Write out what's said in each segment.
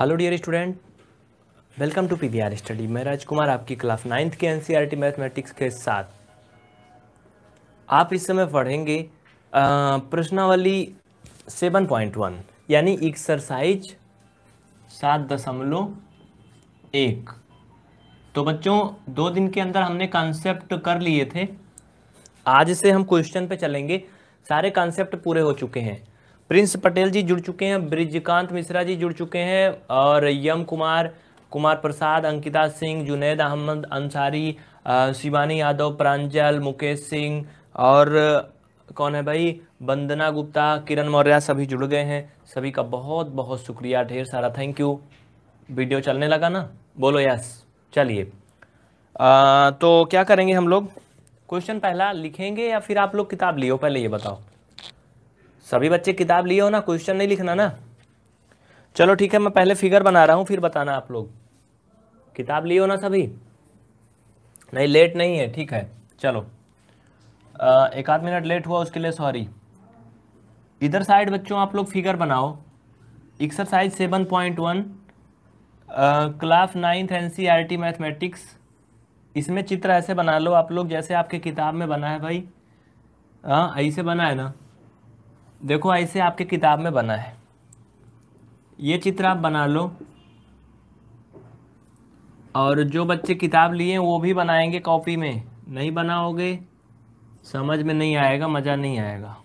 hello dear student welcome to PVR study मैं राजकुमार आपकी class ninth के एनसीईआरटी मैथमेटिक्स e के साथ आप इस समय पढ़ेंगे प्रश्नावली सेवन पॉइंट वन यानी एक्सरसाइज सात दशमलव एक तो बच्चों दो दिन के अंदर हमने कॉन्सेप्ट कर लिए थे आज से हम क्वेश्चन पे चलेंगे सारे कॉन्सेप्ट पूरे हो चुके हैं प्रिंस पटेल जी जुड़ चुके हैं ब्रिजकांत मिश्रा जी जुड़ चुके हैं और यम कुमार कुमार प्रसाद अंकिता सिंह जुनेद अहमद अंसारी शिवानी यादव प्रांजल मुकेश सिंह और कौन है भाई वंदना गुप्ता किरण मौर्य सभी जुड़ गए हैं सभी का बहुत बहुत शुक्रिया ढेर सारा थैंक यू वीडियो चलने लगा ना बोलो यस चलिए तो क्या करेंगे हम लोग क्वेश्चन पहला लिखेंगे या फिर आप लोग किताब लियो पहले ये बताओ सभी बच्चे किताब लिए हो ना क्वेश्चन नहीं लिखना ना चलो ठीक है मैं पहले फिगर बना रहा हूँ फिर बताना आप लोग किताब लिए हो ना सभी नहीं लेट नहीं है ठीक है चलो आ, एक आध मिनट लेट हुआ उसके लिए सॉरी इधर साइड बच्चों आप लोग फिगर बनाओ exercise seven point one class ninth N C R T mathematics इसमें चित्र ऐसे बना लो आप लोग जैसे आपके किताब में बना है भाई हाँ ऐसे बना है ना देखो ऐसे आपके किताब में बना है ये चित्र आप बना लो और जो बच्चे किताब लिए वो भी बनाएंगे कॉपी में नहीं बनाओगे समझ में नहीं आएगा मज़ा नहीं आएगा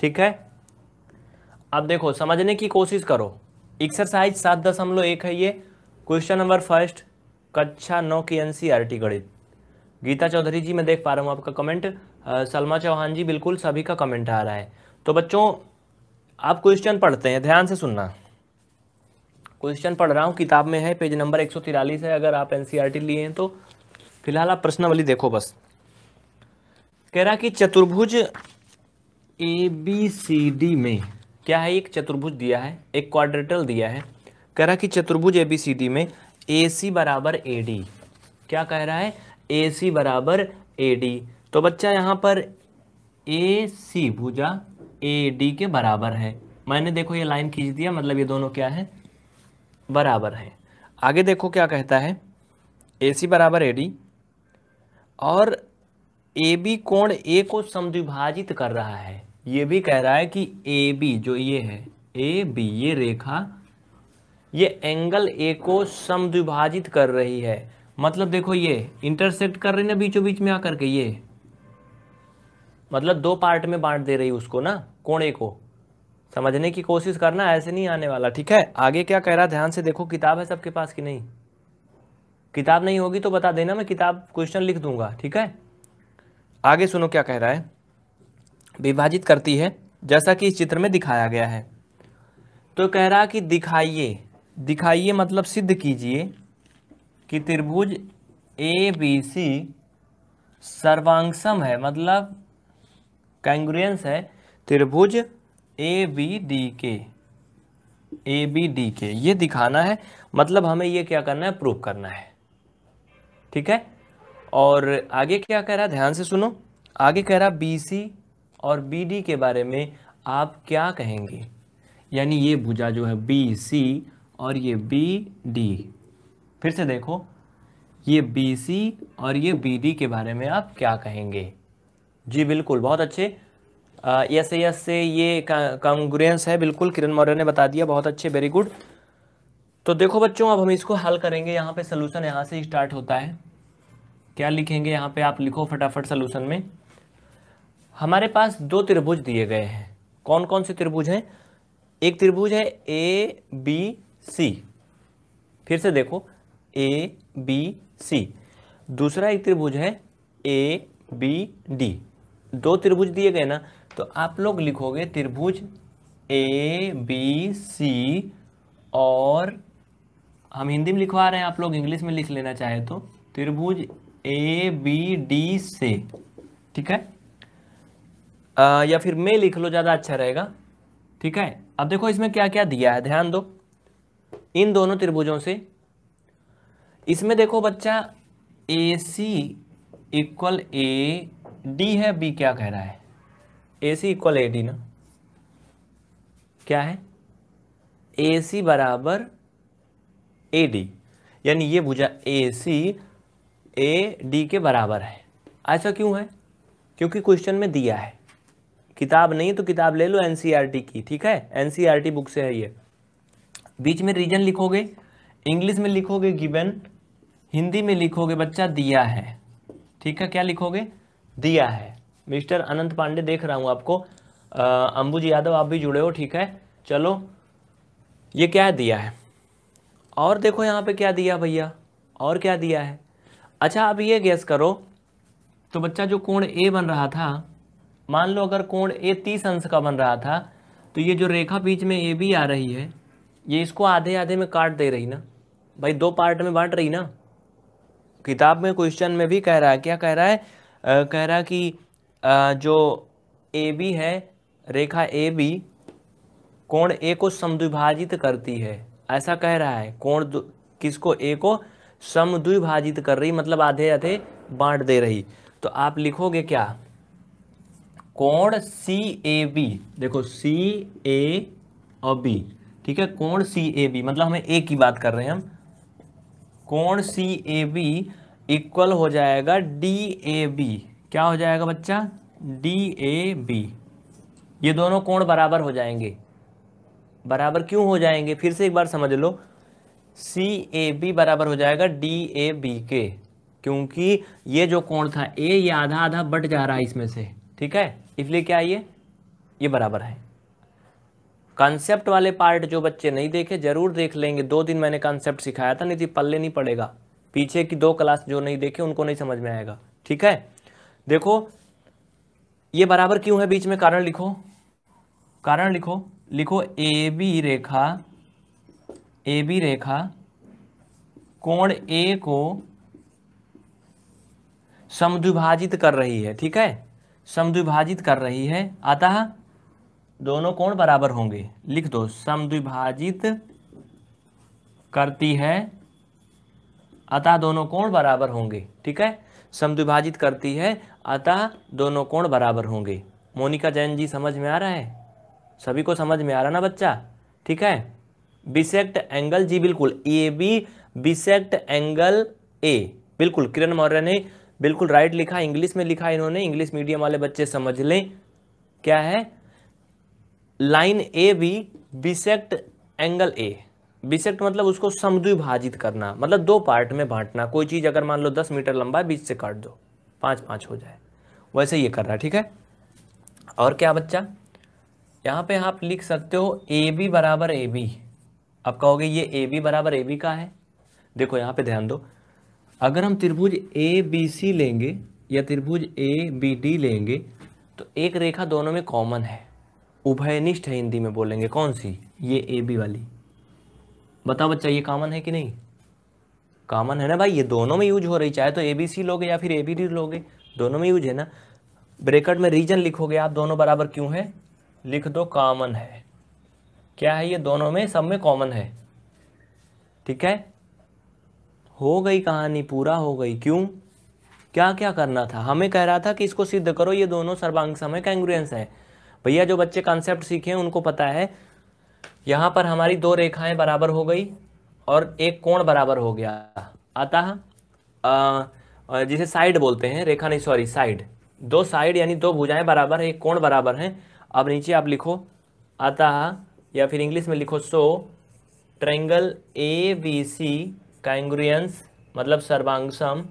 ठीक है अब देखो समझने की कोशिश करो एक्सरसाइज सात दशमलव एक है ये क्वेश्चन नंबर फर्स्ट कक्षा नौ की एन आर टी गणित गीता चौधरी जी मैं देख पा रहा हूँ आपका कमेंट सलमा चौहान जी बिल्कुल सभी का कमेंट आ रहा है तो बच्चों आप क्वेश्चन पढ़ते हैं ध्यान से सुनना क्वेश्चन पढ़ रहा हूँ किताब में है पेज नंबर एक है अगर आप एन e लिए हैं तो फिलहाल आप प्रश्नवली देखो बस कह रहा कि चतुर्भुज ए बी सी डी में क्या है एक चतुर्भुज दिया है एक क्वाड्रेटल दिया है कह रहा कि चतुर्भुज ए बी सी डी में ए सी बराबर ए डी क्या कह रहा है ए सी बराबर ए डी तो बच्चा यहाँ पर ए सी भुजा ए डी के बराबर है मैंने देखो ये लाइन खींच दिया मतलब ये दोनों क्या है बराबर है आगे देखो क्या कहता है ए सी बराबर ए डी और ए बी कोण ए को समद्विभाजित कर रहा है ये भी कह रहा है कि ए बी जो ये है ए बी ये रेखा ये एंगल ए को समद्विभाजित कर रही है मतलब देखो ये इंटरसेक्ट कर रही ना बीचों बीच में आकर के ये मतलब दो पार्ट में बांट दे रही उसको ना कोणे को समझने की कोशिश करना ऐसे नहीं आने वाला ठीक है आगे क्या कह रहा ध्यान से देखो किताब है सबके पास कि नहीं किताब नहीं होगी तो बता देना मैं किताब क्वेश्चन लिख दूंगा ठीक है आगे सुनो क्या कह रहा है विभाजित करती है जैसा कि इस चित्र में दिखाया गया है तो कह रहा कि दिखाइए दिखाइए मतलब सिद्ध कीजिए कि त्रिभुज ए बी सी सर्वांगसम है मतलब कैंगस है त्रिभुज ए बी डी के ए बी डी के ये दिखाना है मतलब हमें ये क्या करना है प्रूव करना है ठीक है और आगे क्या कह रहा है ध्यान से सुनो आगे कह रहा बी सी और बी डी के बारे में आप क्या कहेंगे यानी ये भुजा जो है बी सी और ये बी डी फिर से देखो ये बी सी और ये बी डी के बारे में आप क्या कहेंगे जी बिल्कुल बहुत अच्छे यस यस से ये कांग्रेंस है बिल्कुल किरण मौर्य ने बता दिया बहुत अच्छे वेरी गुड तो देखो बच्चों अब हम इसको हल करेंगे यहाँ पे सोल्यूशन यहाँ से स्टार्ट होता है क्या लिखेंगे यहाँ पे आप लिखो फटाफट सोल्यूशन में हमारे पास दो त्रिभुज दिए गए हैं कौन कौन से त्रिभुज हैं एक त्रिभुज है ए बी सी फिर से देखो ए बी सी दूसरा एक त्रिभुज है ए बी डी दो त्रिभुज दिए गए ना तो आप लोग लिखोगे त्रिभुज ए बी सी और हम हिंदी में लिखवा रहे हैं आप लोग इंग्लिश में लिख लेना चाहे तो त्रिभुज ए बी डी से ठीक है आ, या फिर मैं लिख लो ज़्यादा अच्छा रहेगा ठीक है अब देखो इसमें क्या क्या दिया है ध्यान दो इन दोनों त्रिभुजों से इसमें देखो बच्चा A C equal A D है बी क्या कह रहा है ए सी इक्वल ए डी ना क्या है ए सी बराबर ए डी यानी ये बुझा ए सी ए डी के बराबर है ऐसा क्यों है क्योंकि क्वेश्चन में दिया है किताब नहीं तो किताब ले लो एनसीईआरटी e की ठीक है एनसीईआरटी बुक e से है ये बीच में रीजन लिखोगे इंग्लिश में लिखोगे गिवन हिंदी में लिखोगे बच्चा दिया है ठीक है क्या लिखोगे दिया है मिस्टर अनंत पांडे देख रहा हूँ आपको अंबुज यादव आप भी जुड़े हो ठीक है चलो ये क्या दिया है और देखो यहाँ पे क्या दिया भैया और क्या दिया है अच्छा आप ये गैस करो तो बच्चा जो कोण ए बन रहा था मान लो अगर कोण ए तीस अंश का बन रहा था तो ये जो रेखा बीच में ए बी आ रही है ये इसको आधे आधे में काट दे रही ना भाई दो पार्ट में बांट रही ना किताब में क्वेश्चन में भी कह रहा है क्या कह रहा है कह रहा कि आ, जो ए बी है रेखा ए बी कोण ए को समद्विभाजित करती है ऐसा कह रहा है कोण किसको ए को समद्विभाजित कर रही मतलब आधे आधे बांट दे रही तो आप लिखोगे क्या कोण सी ए बी देखो सी ए और बी ठीक है कोण सी ए बी मतलब हमें ए की बात कर रहे हैं हम कोण सी ए बी इक्वल हो जाएगा डी ए बी क्या हो जाएगा बच्चा डी ए बी ये दोनों कोण बराबर हो जाएंगे बराबर क्यों हो जाएंगे फिर से एक बार समझ लो सी ए बी बराबर हो जाएगा डी ए बी के क्योंकि ये जो कोण था ए ये आधा आधा बट जा रहा है इसमें से ठीक है इसलिए क्या ये ये बराबर है कॉन्सेप्ट वाले पार्ट जो बच्चे नहीं देखे जरूर देख लेंगे दो दिन मैंने कॉन्सेप्ट सिखाया था नहीं तो पल्ले नहीं पड़ेगा पीछे की दो क्लास जो नहीं देखे उनको नहीं समझ में आएगा ठीक है देखो ये बराबर क्यों है बीच में कारण लिखो कारण लिखो लिखो A B Rekha A B रेखा कोण ए को समद्विभाजित कर रही है ठीक है समद्विभाजित कर रही है अतः दोनों कोण बराबर होंगे लिख दो समद्विभाजित करती है अतः दोनों कोण बराबर होंगे ठीक है समद्विभाजित करती है अतः दोनों कोण बराबर होंगे मोनिका जैन जी समझ में आ रहा है सभी को समझ में आ रहा ना बच्चा ठीक है बिसेक्ट एंगल जी बिल्कुल A B bisect angle A बिल्कुल किरण मौर्य ने बिल्कुल राइट लिखा इंग्लिश में लिखा इन्होंने इंग्लिश मीडियम वाले बच्चे समझ लें क्या है line A B bisect angle A bisect मतलब उसको समद्विभाजित करना मतलब दो पार्ट में बांटना कोई चीज़ अगर मान लो दस मीटर लंबा बीच से काट दो पाँच पाँच हो जाए वैसे ये कर रहा है ठीक है और क्या बच्चा यहाँ पे आप लिख सकते हो ए बी बराबर ए बी आप कहोगे ये ए बी बराबर ए बी का है देखो यहाँ पे ध्यान दो अगर हम त्रिभुज ए बी सी लेंगे या त्रिभुज ए बी डी लेंगे तो एक रेखा दोनों में कॉमन है उभयनिष्ठ है हिंदी में बोलेंगे कौन सी ये ए बी वाली बताओ बच्चा ये कॉमन है कि नहीं कॉमन है ना भाई ये दोनों में यूज हो रही चाहे तो ए बी सी लोगे या फिर ए बी डी लोगे दोनों में यूज है ना ब्रेकट में रीजन लिखोगे आप दोनों बराबर क्यों है लिख दो कॉमन है क्या है ये दोनों में सब में कॉमन है ठीक है हो गई कहानी पूरा हो गई क्यों क्या क्या करना था हमें कह रहा था कि इसको सिद्ध करो ये दोनों सर्वांग समय कैंग्रुएंस है भैया जो बच्चे कॉन्सेप्ट सीखे हैं उनको पता है यहाँ पर हमारी दो रेखाएं बराबर हो गई और एक कोण बराबर हो गया अतः जिसे साइड बोलते हैं रेखा नहीं सॉरी साइड दो साइड यानी दो भुजाएं बराबर है एक कोण बराबर है अब नीचे आप लिखो अतः या फिर इंग्लिश में लिखो सो triangle A B C congruence मतलब सर्वांगसम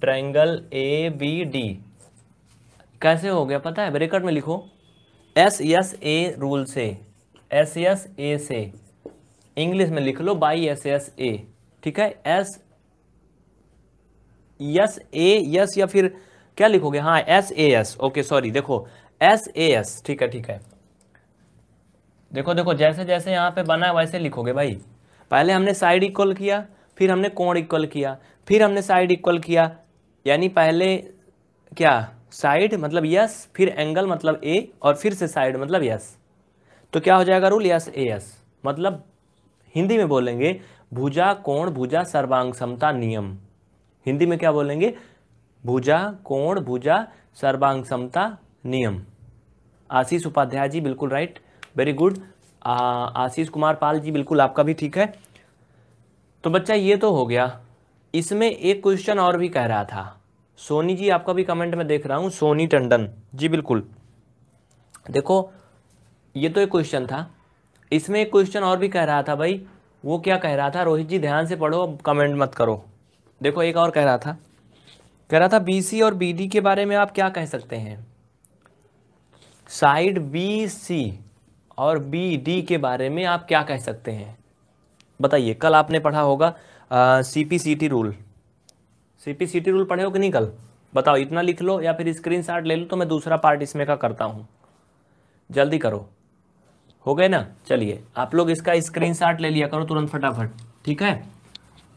ट्रैंगल ए बी डी कैसे हो गया पता है ब्रेकट में लिखो एस एस ए रूल से एस एस ए से इंग्लिश में लिख लो बाई एस एस ए ठीक है एस यस ए यस या फिर क्या लिखोगे हाँ S A S okay sorry देखो एस ए एस ठीक है ठीक है देखो देखो जैसे जैसे यहाँ पे बना है वैसे लिखोगे भाई पहले हमने साइड इक्वल किया फिर हमने कोण इक्वल किया फिर हमने साइड इक्वल किया यानी पहले क्या साइड मतलब यस फिर एंगल मतलब ए और फिर से साइड मतलब यस तो क्या हो जाएगा रूल यस ए एस मतलब हिंदी में बोलेंगे भुजा कोण भुजा सर्वांग समता नियम हिंदी में क्या बोलेंगे भुजा कोण भुजा सर्वांग समता नियम आशीष उपाध्याय जी बिल्कुल right very good Ashish Kumar Pal ji बिल्कुल आपका भी ठीक है तो बच्चा ये तो हो गया इसमें एक क्वेश्चन और भी कह रहा था सोनी जी आपका भी कमेंट में देख रहा हूँ सोनी टंडन जी बिल्कुल देखो ये तो एक क्वेश्चन था इसमें एक क्वेश्चन और भी कह रहा था भाई वो क्या कह रहा था रोहित जी ध्यान से पढ़ो अब कमेंट मत करो देखो एक और कह रहा था कह रहा था सी और डी के बारे में आप क्या कह सकते हैं साइड सी और डी के बारे में आप क्या कह सकते हैं बताइए कल आपने पढ़ा होगा टी रूल टी रूल पढ़े हो कि नहीं कल बताओ इतना लिख लो या फिर स्क्रीनशॉट ले लो तो मैं दूसरा पार्ट इसमें का करता हूँ जल्दी करो हो गए ना चलिए आप लोग इसका स्क्रीनशॉट ले लिया करो तुरंत फटाफट ठीक है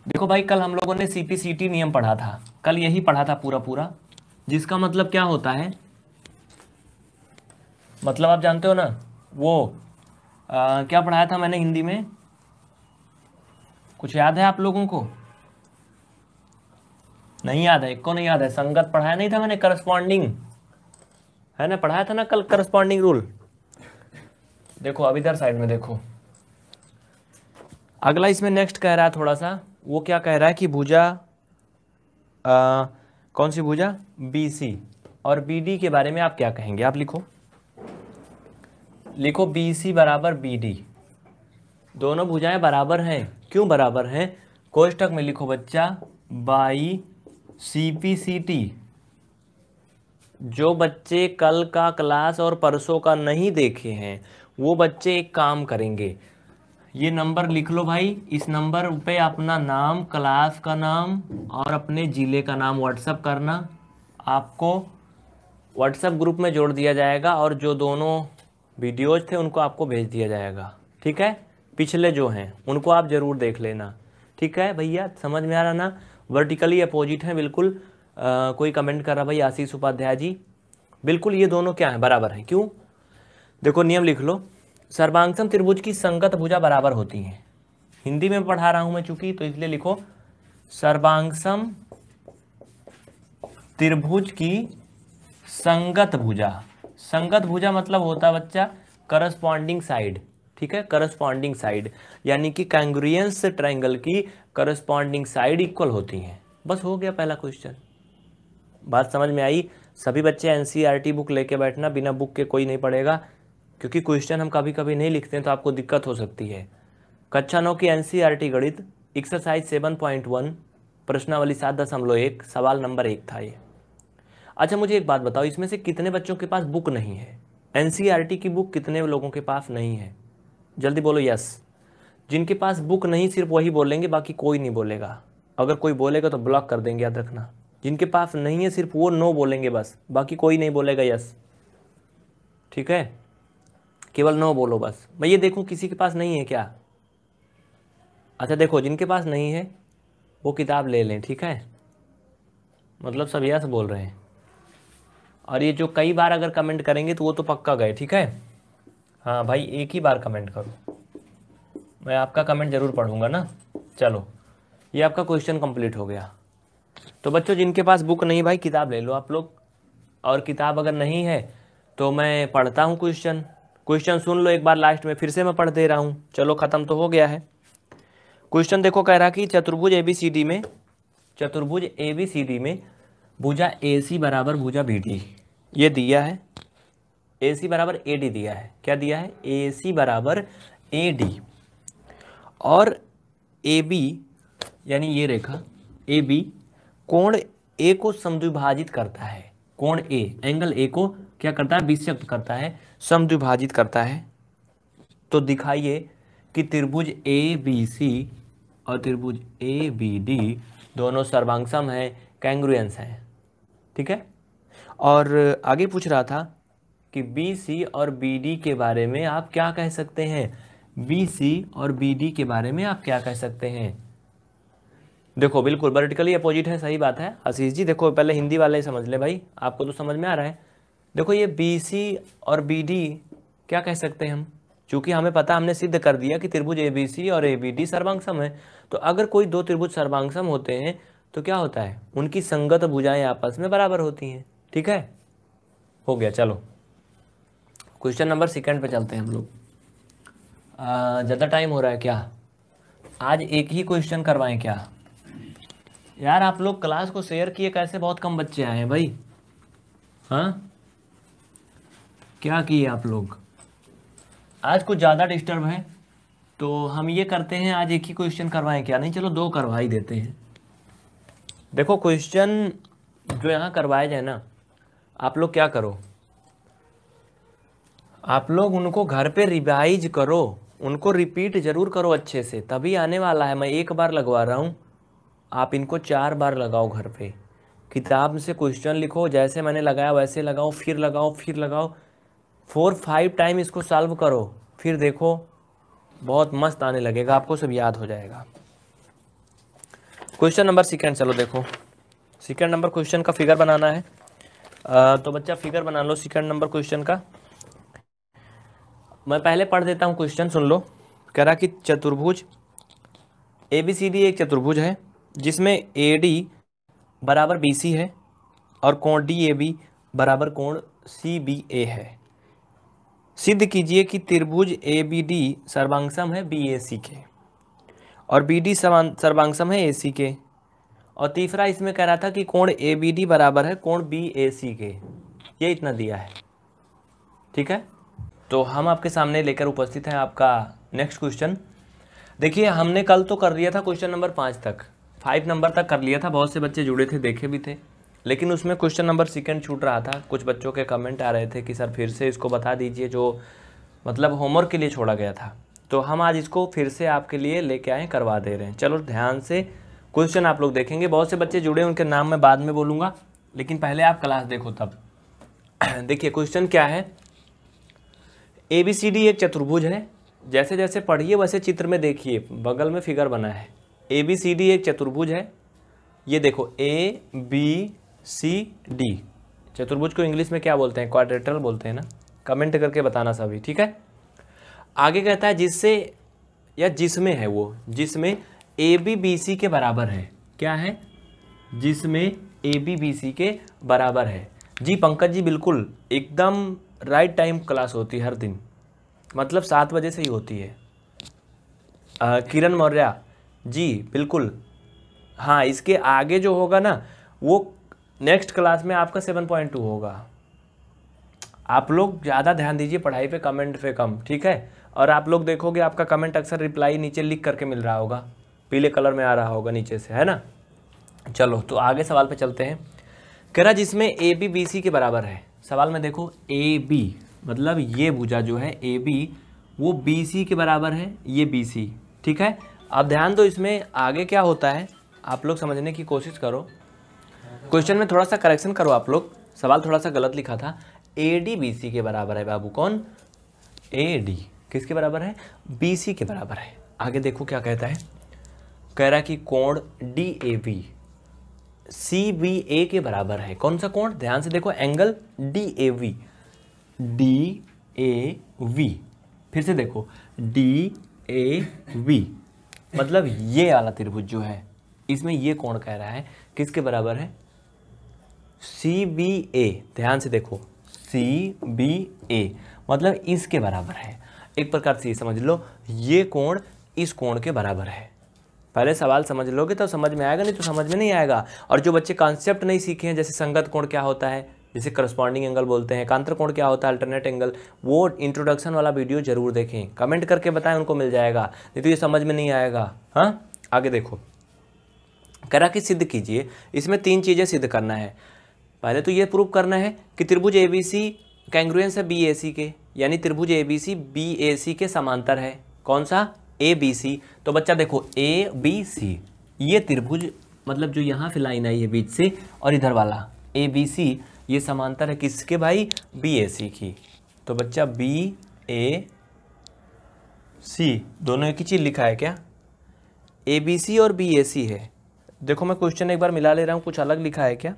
देखो भाई कल हम लोगों ने सी नियम पढ़ा था कल यही पढ़ा था पूरा पूरा जिसका मतलब क्या होता है मतलब आप जानते हो ना वो आ, क्या पढ़ाया था मैंने हिंदी में कुछ याद है आप लोगों को नहीं याद है एक को नहीं याद है संगत पढ़ाया नहीं था मैंने करस्पॉन्डिंग है ना पढ़ाया था ना कल करस्पॉन्डिंग रूल देखो अब इधर साइड में देखो अगला इसमें नेक्स्ट कह रहा है थोड़ा सा वो क्या कह रहा है कि भुजा आ, कौन सी भुजा बी सी और बी डी के बारे में आप क्या कहेंगे आप लिखो लिखो बी सी बराबर बी डी दोनों भुजाएं बराबर हैं क्यों बराबर हैं कोष्टक में लिखो बच्चा by C P C T जो बच्चे कल का क्लास और परसों का नहीं देखे हैं वो बच्चे एक काम करेंगे ये नंबर लिख लो भाई इस नंबर पे अपना नाम क्लास का नाम और अपने ज़िले का नाम व्हाट्सअप करना आपको व्हाट्सअप ग्रुप में जोड़ दिया जाएगा और जो दोनों वीडियोज थे उनको आपको भेज दिया जाएगा ठीक है पिछले जो हैं उनको आप ज़रूर देख लेना ठीक है भैया समझ में आ रहा ना वर्टिकली अपोजिट हैं बिल्कुल आ, कोई कमेंट कर रहा भाई आशीष उपाध्याय जी बिल्कुल ये दोनों क्या हैं बराबर हैं क्यों देखो नियम लिख लो सर्वांगसम त्रिभुज की संगत भुजा बराबर होती है हिंदी में पढ़ा रहा हूं मैं चूंकि तो इसलिए लिखो सर्वांगसम त्रिभुज की संगत भुजा संगत भुजा मतलब होता है बच्चा करस्पॉन्डिंग साइड ठीक है करस्पॉन्डिंग साइड यानी कि कैंग्रियंस ट्राइंगल की करस्पॉन्डिंग साइड इक्वल होती है बस हो गया पहला क्वेश्चन बात समझ में आई सभी बच्चे एनसीईआरटी बुक e लेके बैठना बिना बुक के कोई नहीं पढ़ेगा क्योंकि क्वेश्चन हम कभी कभी नहीं लिखते हैं तो आपको दिक्कत हो सकती है कक्षा नौ की टी e गणित एक्सरसाइज सेवन पॉइंट वन प्रश्नावली सात दशमलव एक सवाल नंबर एक था ये अच्छा मुझे एक बात बताओ इसमें से कितने बच्चों के पास बुक नहीं है टी e की बुक कितने लोगों के पास नहीं है जल्दी बोलो यस जिनके पास बुक नहीं सिर्फ वही बोलेंगे बाकी कोई नहीं बोलेगा अगर कोई बोलेगा तो ब्लॉक कर देंगे याद रखना जिनके पास नहीं है सिर्फ वो नो बोलेंगे बस बाकी कोई नहीं बोलेगा यस ठीक है केवल नौ बोलो बस मैं ये देखूँ किसी के पास नहीं है क्या अच्छा देखो जिनके पास नहीं है वो किताब ले लें ठीक है मतलब सब यस बोल रहे हैं और ये जो कई बार अगर कमेंट करेंगे तो वो तो पक्का गए ठीक है हाँ भाई एक ही बार कमेंट करो मैं आपका कमेंट ज़रूर पढ़ूंगा ना चलो ये आपका क्वेश्चन कंप्लीट हो गया तो बच्चों जिनके पास बुक नहीं भाई किताब ले लो आप लोग और किताब अगर नहीं है तो मैं पढ़ता हूँ क्वेश्चन क्वेश्चन सुन लो एक बार लास्ट में फिर से मैं पढ़ दे रहा हूँ चलो खत्म तो हो गया है क्वेश्चन देखो कह रहा कि चतुर्भुज एबीसीडी में चतुर्भुज डी में भुजा एसी बराबर भुजा डी ये दिया है सी बराबर डी दिया है क्या दिया है ए सी बराबर ए डी और ए बी यानी ये रेखा ए बी कोण ए को समद्विभाजित करता है कोण ए एंगल ए को क्या करता है विषयक्त करता है समद्विभाजित करता है तो दिखाइए कि त्रिभुज ए बी सी और त्रिभुज ए बी डी दोनों सर्वांगसम हैं कैंग्रुएंस हैं ठीक है और आगे पूछ रहा था कि बी सी और बी डी के बारे में आप क्या कह सकते हैं बी सी और बी डी के बारे में आप क्या कह सकते हैं देखो बिल्कुल वर्टिकली अपोजिट है सही बात है आशीष जी देखो पहले हिंदी वाले समझ लें भाई आपको तो समझ में आ रहा है देखो ये बी सी और बी डी क्या कह सकते हैं हम चूंकि हमें पता हमने सिद्ध कर दिया कि त्रिभुज ए बी सी और ए बी डी सर्वांगसम है तो अगर कोई दो त्रिभुज सर्वांगसम होते हैं तो क्या होता है उनकी संगत भुजाएं आपस में बराबर होती हैं ठीक है हो गया चलो क्वेश्चन नंबर सेकंड पे चलते हैं हम लोग ज़्यादा टाइम हो रहा है क्या आज एक ही क्वेश्चन करवाएं क्या यार आप लोग क्लास को शेयर किए कैसे बहुत कम बच्चे आए हैं भाई हाँ क्या किए आप लोग आज कुछ ज़्यादा डिस्टर्ब है तो हम ये करते हैं आज एक ही क्वेश्चन करवाएं क्या नहीं चलो दो करवा ही देते हैं देखो क्वेश्चन जो यहाँ करवाए जाए ना आप लोग क्या करो आप लोग उनको घर पे रिवाइज करो उनको रिपीट ज़रूर करो अच्छे से तभी आने वाला है मैं एक बार लगवा रहा हूँ आप इनको चार बार लगाओ घर पे किताब से क्वेश्चन लिखो जैसे मैंने लगाया वैसे लगाओ फिर लगाओ फिर लगाओ फोर फाइव टाइम इसको सॉल्व करो फिर देखो बहुत मस्त आने लगेगा आपको सब याद हो जाएगा क्वेश्चन नंबर सेकेंड चलो देखो सेकेंड नंबर क्वेश्चन का फिगर बनाना है आ, तो बच्चा फिगर बना लो सेकेंड नंबर क्वेश्चन का मैं पहले पढ़ देता हूँ क्वेश्चन सुन लो कह रहा कि चतुर्भुज ए बी सी डी एक चतुर्भुज है जिसमें ए डी बराबर बी सी है और कोण डी ए बी बराबर कोण सी बी ए है सिद्ध कीजिए कि त्रिभुज ए बी डी सर्वांगसम है बी ए सी के और बी डी सर्वांगसम है ए सी के और तीसरा इसमें कह रहा था कि कोण ए बी डी बराबर है कोण बी ए सी के ये इतना दिया है ठीक है तो हम आपके सामने लेकर उपस्थित हैं आपका नेक्स्ट क्वेश्चन देखिए हमने कल तो कर लिया था क्वेश्चन नंबर पाँच तक फाइव नंबर तक कर लिया था बहुत से बच्चे जुड़े थे देखे भी थे लेकिन उसमें क्वेश्चन नंबर सेकंड छूट रहा था कुछ बच्चों के कमेंट आ रहे थे कि सर फिर से इसको बता दीजिए जो मतलब होमवर्क के लिए छोड़ा गया था तो हम आज इसको फिर से आपके लिए लेके आए करवा दे रहे हैं चलो ध्यान से क्वेश्चन आप लोग देखेंगे बहुत से बच्चे जुड़े उनके नाम मैं बाद में बोलूँगा लेकिन पहले आप क्लास देखो तब देखिए क्वेश्चन क्या है ए बी सी डी एक चतुर्भुज है जैसे जैसे पढ़िए वैसे चित्र में देखिए बगल में फिगर बना है ए बी सी डी एक चतुर्भुज है ये देखो ए बी सी डी चतुर्भुज को इंग्लिश में क्या बोलते हैं क्वाड्रेटरल बोलते हैं ना कमेंट करके बताना सभी ठीक है आगे कहता है जिससे या जिसमें है वो जिसमें ए बी बी सी के बराबर है क्या है जिसमें ए बी बी सी के बराबर है जी पंकज जी बिल्कुल एकदम राइट टाइम क्लास होती है हर दिन मतलब सात बजे से ही होती है किरण मौर्या जी बिल्कुल हाँ इसके आगे जो होगा ना वो नेक्स्ट क्लास में आपका सेवन पॉइंट टू होगा आप लोग ज़्यादा ध्यान दीजिए पढ़ाई पे कमेंट पे कम ठीक है और आप लोग देखोगे आपका कमेंट अक्सर रिप्लाई नीचे लिख करके मिल रहा होगा पीले कलर में आ रहा होगा नीचे से है ना चलो तो आगे सवाल पे चलते हैं कह रहा जिसमें ए बी बी सी के बराबर है सवाल में देखो ए बी मतलब ये भुजा जो है ए बी वो बी सी के बराबर है ये बी सी ठीक है अब ध्यान दो इसमें आगे क्या होता है आप लोग समझने की कोशिश करो क्वेश्चन में थोड़ा सा करेक्शन करो आप लोग सवाल थोड़ा सा गलत लिखा था ए डी बी सी के बराबर है बाबू कौन ए डी किसके बराबर है बी सी के बराबर है आगे देखो क्या कहता है कह रहा कि कोण D A B C B A के बराबर है कौन सा कोण ध्यान से देखो angle D A V D A V फिर से देखो डी ए वी मतलब ये वाला त्रिभुज जो है इसमें ये कोण कह रहा है किसके बराबर है सी बी ए ध्यान से देखो सी बी ए मतलब इसके बराबर है एक प्रकार से ये समझ लो ये कोण इस कोण के बराबर है पहले सवाल समझ लोगे तो समझ में आएगा नहीं तो समझ में नहीं आएगा और जो बच्चे कॉन्सेप्ट नहीं सीखे हैं जैसे संगत कोण क्या होता है जिसे करस्पॉन्डिंग एंगल बोलते हैं कांत्र कोण क्या होता है अल्टरनेट एंगल वो इंट्रोडक्शन वाला वीडियो जरूर देखें कमेंट करके बताएं उनको मिल जाएगा नहीं तो ये समझ में नहीं आएगा हाँ आगे देखो करा कि सिद्ध कीजिए इसमें तीन चीज़ें सिद्ध करना है पहले तो ये प्रूव करना है कि त्रिभुज ए बी सी कैंग्रुएंस है बी ए सी के यानी त्रिभुज A B C B A C के समांतर है कौन सा ए बी सी तो बच्चा देखो ए बी सी ये त्रिभुज मतलब जो यहाँ से लाइन आई है बीच से और इधर वाला ए बी सी ये समांतर है किसके भाई बी ए सी की तो बच्चा बी ए सी दोनों एक ही चीज़ लिखा है क्या ए बी सी और बी ए सी है देखो मैं क्वेश्चन एक बार मिला ले रहा हूँ कुछ अलग लिखा है क्या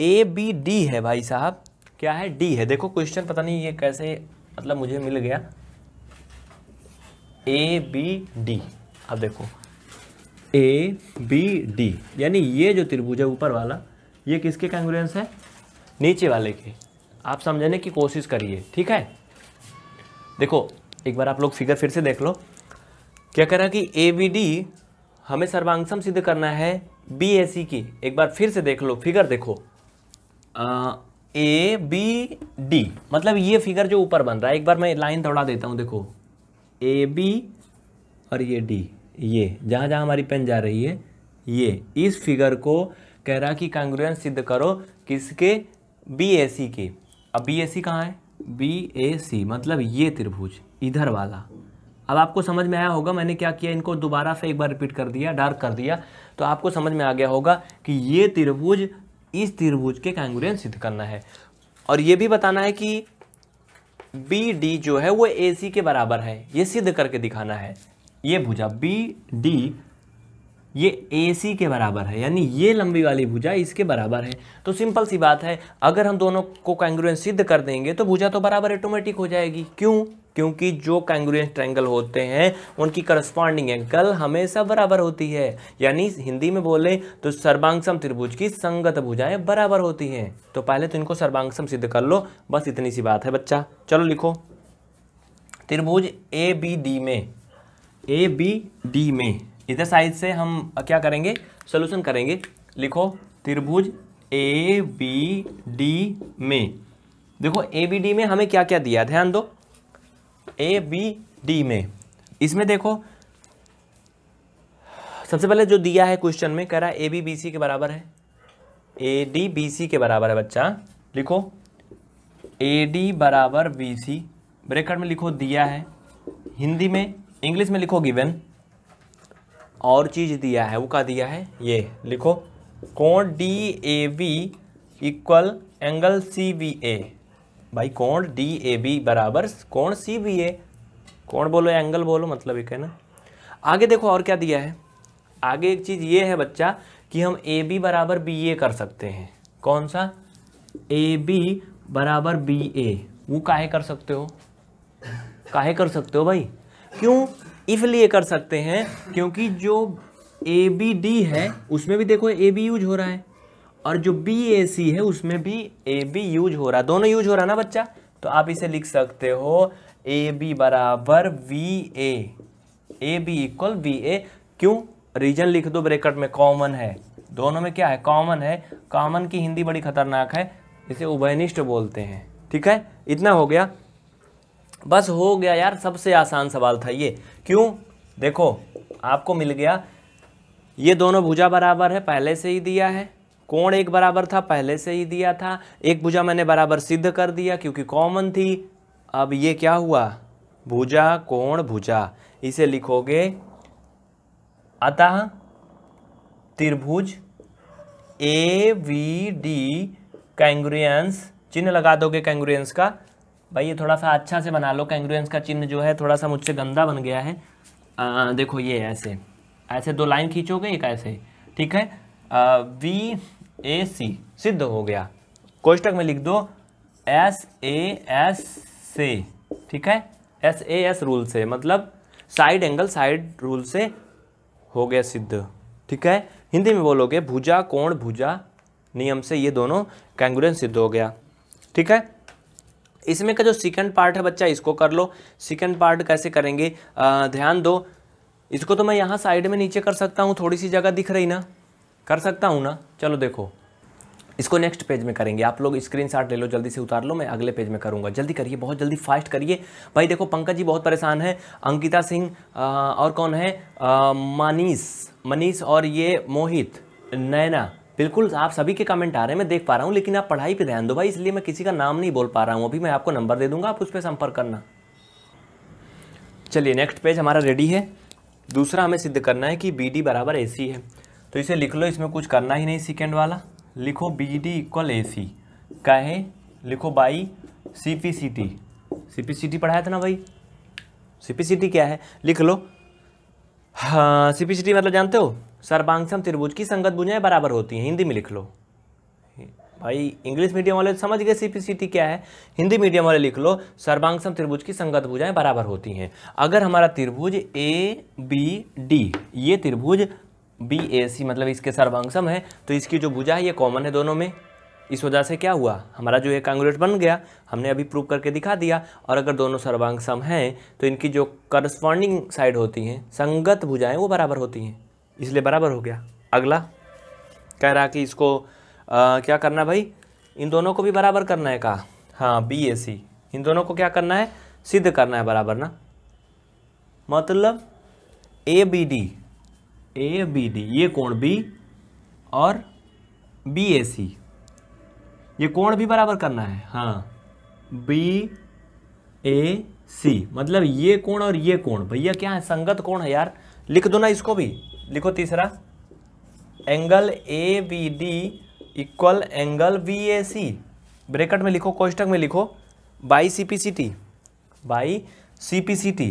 ए बी डी है भाई साहब क्या है डी है देखो क्वेश्चन पता नहीं ये कैसे मतलब मुझे मिल गया ए बी डी अब देखो ए बी डी यानी ये जो त्रिभुज है ऊपर वाला ये किसके कैंगुलेंस है नीचे वाले के आप समझने की कोशिश करिए ठीक है देखो एक बार आप लोग फिगर फिर से देख लो क्या कह रहा कि ए बी डी हमें सर्वांगसम सिद्ध करना है बी ए सी की एक बार फिर से देख लो फिगर देखो ए बी डी मतलब ये फिगर जो ऊपर बन रहा है एक बार मैं लाइन दौड़ा देता हूँ देखो ए बी और ये डी ये जहाँ जहाँ हमारी पेन जा रही है ये इस फिगर को कह रहा कि कांग्रेस सिद्ध करो किसके बी ए सी के अब बी ए सी कहाँ है बी ए सी मतलब ये त्रिभुज इधर वाला अब आपको समझ में आया होगा मैंने क्या किया इनको दोबारा से एक बार रिपीट कर दिया डार्क कर दिया तो आपको समझ में आ गया होगा कि ये त्रिभुज इस त्रिभुज के कांगुरियन सिद्ध करना है और ये भी बताना है कि बी डी जो है वो ए सी के बराबर है ये सिद्ध करके दिखाना है ये भुजा बी डी ये ए सी के बराबर है यानी ये लंबी वाली भुजा इसके बराबर है तो सिंपल सी बात है अगर हम दोनों को कांग्रुएंस सिद्ध कर देंगे तो भुजा तो बराबर ऑटोमेटिक हो जाएगी क्यों क्योंकि जो कैंग्रुएंस ट्रैंगल होते हैं उनकी करस्पॉन्डिंग एंगल हमेशा बराबर होती है यानी हिंदी में बोले तो सर्वांगसम त्रिभुज की संगत भुजाएं बराबर होती हैं तो पहले तो इनको सर्वांगसम सिद्ध कर लो बस इतनी सी बात है बच्चा चलो लिखो त्रिभुज ए बी डी में ए बी डी में इधर साइड से हम क्या करेंगे सोल्यूशन करेंगे लिखो त्रिभुज ए बी डी में देखो ए बी डी में हमें क्या क्या दिया ध्यान दो ए बी डी में इसमें देखो सबसे पहले जो दिया है क्वेश्चन में कह रहा है ए बी बी सी के बराबर है ए डी बी सी के बराबर है बच्चा लिखो ए डी बराबर बी सी ब्रेकट में लिखो दिया है हिंदी में इंग्लिश में लिखो गिवन और चीज़ दिया है वो का दिया है ये लिखो कोण D A B equal angle C B A भाई कोण डी ए बी बराबर कोण सी बी ए कोण बोलो एंगल बोलो मतलब एक है ना आगे देखो और क्या दिया है आगे एक चीज़ ये है बच्चा कि हम ए बी बराबर बी ए कर सकते हैं कौन सा ए बी बराबर बी ए वो काहे कर सकते हो काहे कर सकते हो भाई क्यों इसलिए कर सकते हैं क्योंकि जो ए बी डी है उसमें भी देखो ए बी यूज हो रहा है और जो बी ए सी है उसमें भी ए बी यूज हो रहा है दोनों यूज हो रहा ना बच्चा तो आप इसे लिख सकते हो ए बी बराबर V A A B equal V A क्यों रीजन लिख दो ब्रेकट में कॉमन है दोनों में क्या है कॉमन है कॉमन की हिंदी बड़ी खतरनाक है इसे उभयनिष्ठ बोलते हैं ठीक है इतना हो गया बस हो गया यार सबसे आसान सवाल था ये क्यों देखो आपको मिल गया ये दोनों भुजा बराबर है पहले से ही दिया है कोण एक बराबर था पहले से ही दिया था एक भुजा मैंने बराबर सिद्ध कर दिया क्योंकि कॉमन थी अब ये क्या हुआ भुजा कोण भुजा इसे लिखोगे अतः त्रिभुज ए वी डी कैंग्रियंस चिन्ह लगा दोगे कैंग्रियंस का भाई ये थोड़ा सा अच्छा से बना लो कैंग्रियंस का चिन्ह जो है थोड़ा सा मुझसे गंदा बन गया है आ, देखो ये ऐसे ऐसे दो लाइन खींचोगे एक ऐसे ठीक है आ, वी ए सी सिद्ध हो गया कोष्टक में लिख दो एस ए एस से ठीक है एस ए एस रूल से मतलब साइड एंगल साइड रूल से हो गया सिद्ध ठीक है हिंदी में बोलोगे भुजा कोण भुजा नियम से ये दोनों कैंगुरेंस सिद्ध हो गया ठीक है इसमें का जो सेकंड पार्ट है बच्चा इसको कर लो सेकंड पार्ट कैसे करेंगे आ, ध्यान दो इसको तो मैं यहाँ साइड में नीचे कर सकता हूँ थोड़ी सी जगह दिख रही ना कर सकता हूँ ना चलो देखो इसको नेक्स्ट पेज में करेंगे आप लोग शॉट ले लो जल्दी से उतार लो मैं अगले पेज में करूँगा जल्दी करिए बहुत जल्दी फास्ट करिए भाई देखो पंकज जी बहुत परेशान है अंकिता सिंह और कौन है मनीष मनीष और ये मोहित नैना बिल्कुल आप सभी के कमेंट आ रहे हैं मैं देख पा रहा हूँ लेकिन आप पढ़ाई पे ध्यान दो भाई इसलिए मैं किसी का नाम नहीं बोल पा रहा हूँ अभी मैं आपको नंबर दे दूंगा आप उस पर संपर्क करना चलिए नेक्स्ट पेज हमारा रेडी है दूसरा हमें सिद्ध करना है कि बी डी बराबर ए सी है तो इसे लिख लो इसमें कुछ करना ही नहीं सेकेंड वाला लिखो B D equal A C है लिखो by C P C T C P C T पढ़ाया था ना भाई सी पी सी टी क्या है लिख लो हाँ सी पी सी टी मतलब जानते हो सर्वांगसम त्रिभुज की संगत बुझाएँ बराबर होती हैं हिंदी में लिख लो भाई इंग्लिश मीडियम वाले समझ गए टी क्या है हिंदी मीडियम वाले लिख लो सर्वांगसम त्रिभुज की संगत भुजाएं बराबर होती हैं अगर हमारा त्रिभुज ए बी डी ये त्रिभुज बी ए सी मतलब इसके सर्वांगसम है तो इसकी जो भुजा है ये कॉमन है दोनों में इस वजह से क्या हुआ हमारा जो एक कांग्रेट बन गया हमने अभी प्रूव करके दिखा दिया और अगर दोनों सर्वांगसम हैं तो इनकी जो करस्पॉन्डिंग साइड होती हैं संगत भुजाएँ वो बराबर होती हैं इसलिए बराबर हो गया अगला कह रहा कि इसको आ, क्या करना भाई इन दोनों को भी बराबर करना है कहा हाँ बी ए सी इन दोनों को क्या करना है सिद्ध करना है बराबर ना मतलब A B D A B D ये कोण बी और बी ए सी ये कोण भी बराबर करना है हाँ बी ए सी मतलब ये कोण और ये कोण भैया क्या है संगत कोण है यार लिख दो ना इसको भी लिखो तीसरा angle A B D equal angle B A C bracket में लिखो कोष्टक में लिखो by C P C T by C P C T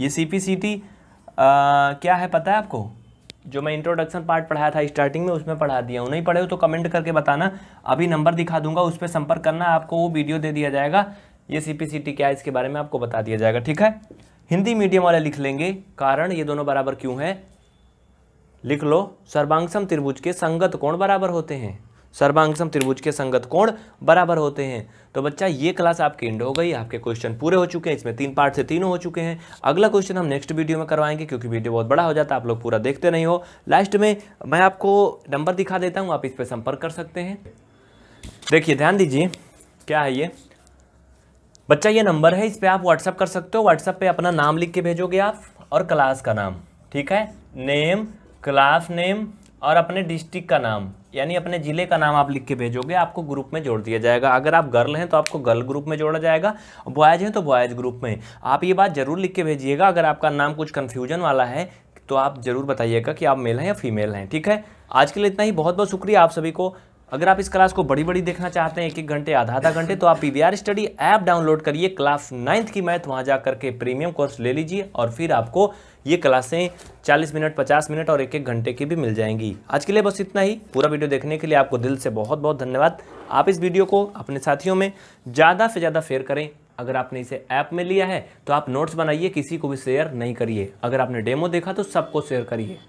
ये सी पी सी टी क्या है पता है आपको जो मैं इंट्रोडक्शन पार्ट पढ़ाया था स्टार्टिंग में उसमें पढ़ा दिया हूँ नहीं पढ़े हो तो कमेंट करके बताना अभी नंबर दिखा दूंगा उस पर संपर्क करना आपको वो वीडियो दे दिया जाएगा ये सी पी सी टी क्या है इसके बारे में आपको बता दिया जाएगा ठीक है हिंदी मीडियम वाले लिख लेंगे कारण ये दोनों बराबर क्यों है लिख लो सर्वांगसम त्रिभुज के संगत कोण बराबर होते हैं सर्वांगसम त्रिभुज के संगत कोण बराबर होते हैं तो बच्चा ये क्लास आपकी एंड हो गई आपके क्वेश्चन पूरे हो चुके हैं इसमें तीन पार्ट से तीनों हो चुके हैं अगला क्वेश्चन हम नेक्स्ट वीडियो में करवाएंगे क्योंकि वीडियो बहुत बड़ा हो जाता है आप लोग पूरा देखते नहीं हो लास्ट में मैं आपको नंबर दिखा देता हूँ आप इस पर संपर्क कर सकते हैं देखिए ध्यान दीजिए क्या है ये बच्चा ये नंबर है इस पर आप व्हाट्सअप कर सकते हो व्हाट्सअप पर अपना नाम लिख के भेजोगे आप और क्लास का नाम ठीक है नेम क्लास नेम और अपने डिस्ट्रिक्ट का नाम यानी अपने ज़िले का नाम आप लिख के भेजोगे आपको ग्रुप में जोड़ दिया जाएगा अगर आप गर्ल हैं तो आपको गर्ल ग्रुप में जोड़ा जाएगा बॉयज़ हैं तो बॉयज़ ग्रुप में आप ये बात ज़रूर लिख के भेजिएगा अगर आपका नाम कुछ कन्फ्यूजन वाला है तो आप ज़रूर बताइएगा कि आप मेल हैं या फीमेल हैं ठीक है आज के लिए इतना ही बहुत बहुत शुक्रिया आप सभी को अगर आप इस क्लास को बड़ी बड़ी देखना चाहते हैं एक एक घंटे आधा आधा घंटे तो आप पी स्टडी ऐप डाउनलोड करिए क्लास नाइन्थ की मैथ वहाँ जा करके प्रीमियम कोर्स ले लीजिए और फिर आपको ये क्लासें 40 मिनट 50 मिनट और एक एक घंटे की भी मिल जाएंगी आज के लिए बस इतना ही पूरा वीडियो देखने के लिए आपको दिल से बहुत बहुत धन्यवाद आप इस वीडियो को अपने साथियों में ज़्यादा से ज़्यादा शेयर करें अगर आपने इसे ऐप में लिया है तो आप नोट्स बनाइए किसी को भी शेयर नहीं करिए अगर आपने डेमो देखा तो सबको शेयर करिए